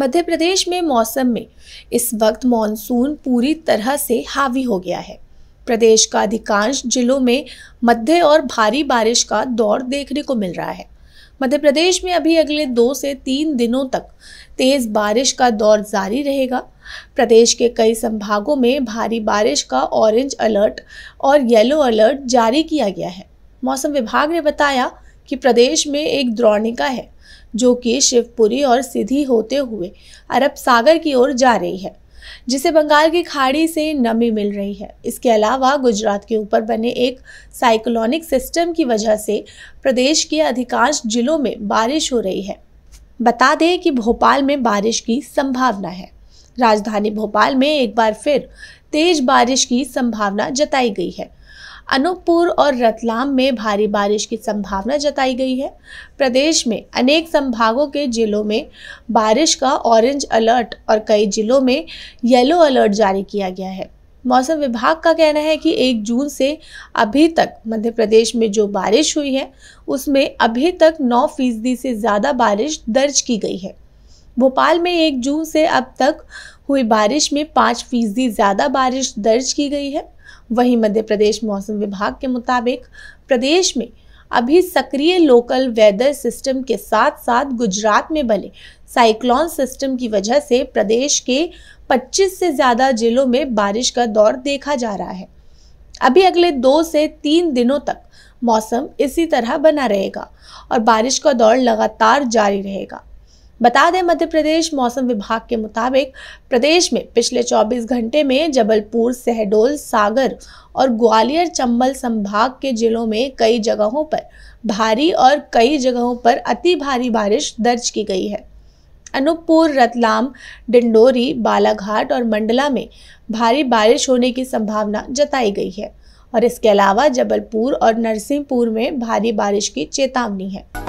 मध्य प्रदेश में मौसम में इस वक्त मानसून पूरी तरह से हावी हो गया है प्रदेश का अधिकांश जिलों में मध्य और भारी बारिश का दौर देखने को मिल रहा है मध्य प्रदेश में अभी अगले दो से तीन दिनों तक तेज़ बारिश का दौर जारी रहेगा प्रदेश के कई संभागों में भारी बारिश का ऑरेंज अलर्ट और येलो अलर्ट जारी किया गया है मौसम विभाग ने बताया कि प्रदेश में एक द्रोणिका है जो कि शिवपुरी और सिधी होते हुए अरब सागर की ओर जा रही है जिसे बंगाल की खाड़ी से नमी मिल रही है इसके अलावा गुजरात के ऊपर बने एक साइक्लोनिक सिस्टम की वजह से प्रदेश के अधिकांश जिलों में बारिश हो रही है बता दें कि भोपाल में बारिश की संभावना है राजधानी भोपाल में एक बार फिर तेज बारिश की संभावना जताई गई है अनूपपुर और रतलाम में भारी बारिश की संभावना जताई गई है प्रदेश में अनेक संभागों के जिलों में बारिश का ऑरेंज अलर्ट और कई जिलों में येलो अलर्ट जारी किया गया है मौसम विभाग का कहना है कि एक जून से अभी तक मध्य प्रदेश में जो बारिश हुई है उसमें अभी तक 9 फीसदी से ज़्यादा बारिश दर्ज की गई है भोपाल में एक जून से अब तक हुई बारिश में पाँच फीसदी ज़्यादा बारिश दर्ज की गई है वहीं मध्य प्रदेश मौसम विभाग के मुताबिक प्रदेश में अभी सक्रिय लोकल वेदर सिस्टम के साथ साथ गुजरात में भले साइक्लोन सिस्टम की वजह से प्रदेश के 25 से ज़्यादा जिलों में बारिश का दौर देखा जा रहा है अभी अगले दो से तीन दिनों तक मौसम इसी तरह बना रहेगा और बारिश का दौर लगातार जारी रहेगा बता दें मध्य प्रदेश मौसम विभाग के मुताबिक प्रदेश में पिछले 24 घंटे में जबलपुर शहडोल सागर और ग्वालियर चंबल संभाग के जिलों में कई जगहों पर भारी और कई जगहों पर अति भारी बारिश दर्ज की गई है अनूपपुर रतलाम डिंडोरी बालाघाट और मंडला में भारी बारिश होने की संभावना जताई गई है और इसके अलावा जबलपुर और नरसिंहपुर में भारी बारिश की चेतावनी है